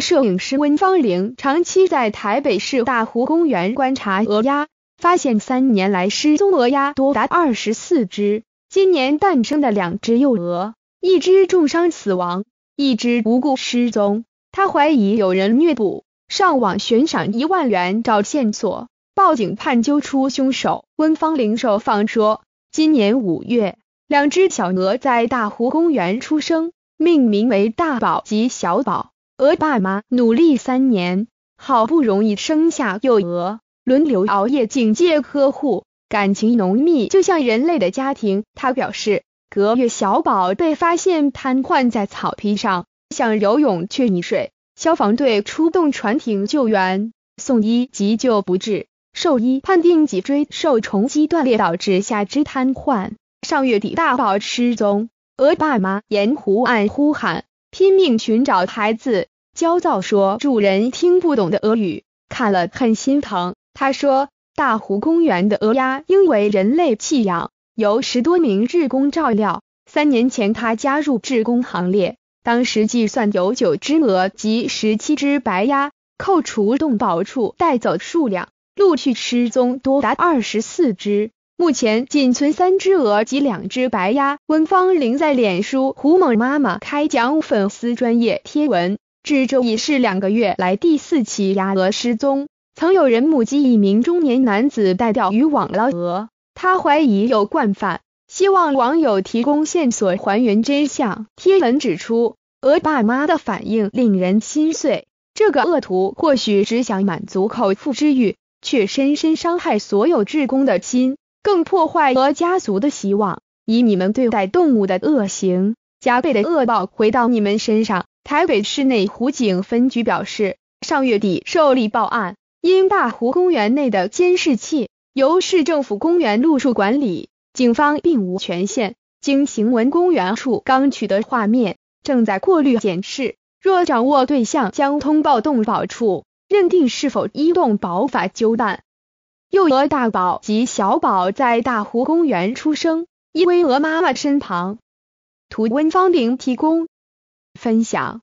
摄影师温芳玲长期在台北市大湖公园观察鹅鸭，发现三年来失踪鹅鸭多达二十四只。今年诞生的两只幼鹅，一只重伤死亡，一只无故失踪。他怀疑有人虐捕，上网悬赏一万元找线索，报警判揪出凶手。温芳玲受访说，今年五月，两只小鹅在大湖公园出生，命名为大宝及小宝。鹅爸妈努力三年，好不容易生下幼鹅，轮流熬夜警戒呵护，感情浓密，就像人类的家庭。他表示，隔月小宝被发现瘫痪在草皮上，想游泳却溺水，消防队出动船艇救援送医急救不治，兽医判定脊椎受重击断裂导致下肢瘫痪。上月底大宝失踪，鹅爸妈沿湖岸呼喊，拼命寻找孩子。焦躁说：“主人听不懂的俄语，看了很心疼。”他说：“大湖公园的鹅鸭因为人类弃养，由十多名日工照料。三年前他加入志工行列，当时计算有九只鹅及十七只白鸭，扣除动保处带走数量，陆续失踪多达二十四只，目前仅存三只鹅及两只白鸭。”温芳玲在脸书“胡某妈妈”开讲粉丝专业贴文。这已是两个月来第四起鸭鹅失踪。曾有人目击一名中年男子带钓鱼网捞鹅，他怀疑有惯犯，希望网友提供线索还原真相。贴文指出，鹅爸妈的反应令人心碎。这个恶徒或许只想满足口腹之欲，却深深伤害所有职工的心，更破坏鹅家族的希望。以你们对待动物的恶行，加倍的恶报回到你们身上。台北市内湖警分局表示，上月底受理报案，因大湖公园内的监视器由市政府公园路数管理，警方并无权限。经行文公园处，刚取得画面，正在过滤检视，若掌握对象，将通报动保处，认定是否依动保法纠办。幼鹅大宝及小宝在大湖公园出生，依偎鹅妈妈身旁。图温芳玲提供。分享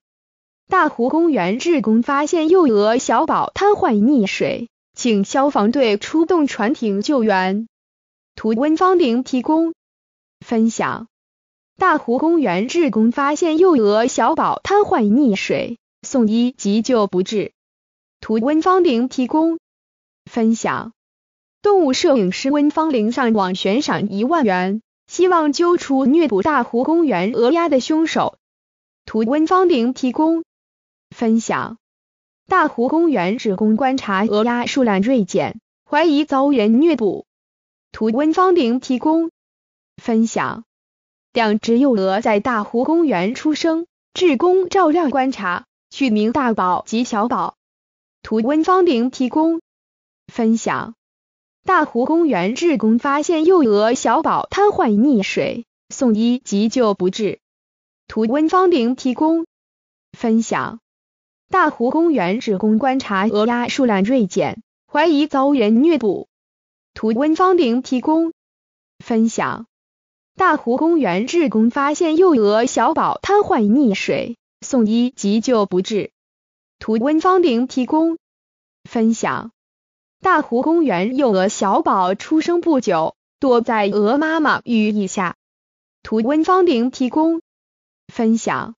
大湖公园日工发现幼鹅小宝瘫痪溺水，请消防队出动船艇救援。图温方玲提供。分享大湖公园日工发现幼鹅小宝瘫痪溺水，送医急救不治。图温方玲提供。分享动物摄影师温方玲上网悬赏一万元，希望揪出虐捕大湖公园鹅鸭的凶手。图温方玲提供分享，大湖公园职工观察鹅鸭数量锐减，怀疑遭人虐捕。图温方玲提供分享，两只幼鹅在大湖公园出生，职工照料观察，取名大宝及小宝。图温方玲提供分享，大湖公园职工发现幼鹅小宝瘫痪溺水，送医急救不治。图温方玲提供分享，大湖公园职工观察鹅鸭数量锐减，怀疑遭人虐捕。图温方玲提供分享，大湖公园职工发现幼鹅小宝瘫痪溺水，送医急救不治。图温方玲提供分享，大湖公园幼鹅小宝出生不久，躲在鹅妈妈羽翼下。图温方玲提供。分享。